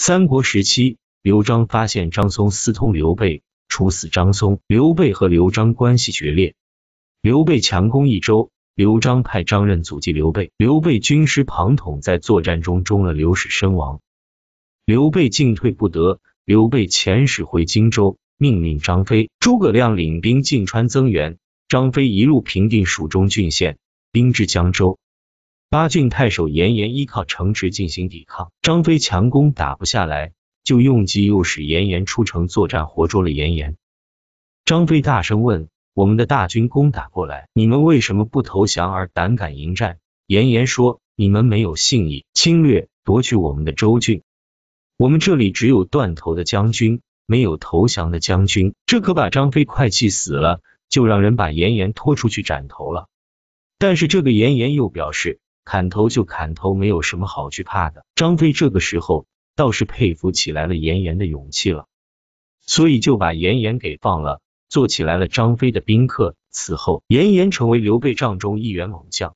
三国时期，刘璋发现张松私通刘备，处死张松。刘备和刘璋关系决裂。刘备强攻益州，刘璋派张任阻击刘备。刘备军师庞统在作战中中了刘氏身亡，刘备进退不得。刘备遣使回荆州，命令张飞、诸葛亮领兵进川增援。张飞一路平定蜀中郡县，兵至江州。巴郡太守严颜依靠城池进行抵抗，张飞强攻打不下来，就用计诱使严颜出城作战，活捉了严颜。张飞大声问：“我们的大军攻打过来，你们为什么不投降而胆敢迎战？”严颜说：“你们没有信义，侵略夺取我们的州郡，我们这里只有断头的将军，没有投降的将军。”这可把张飞快气死了，就让人把严颜拖出去斩头了。但是这个严颜又表示。砍头就砍头，没有什么好惧怕的。张飞这个时候倒是佩服起来了，严颜的勇气了，所以就把严颜给放了，做起来了张飞的宾客。此后，严颜成为刘备帐中一员猛将。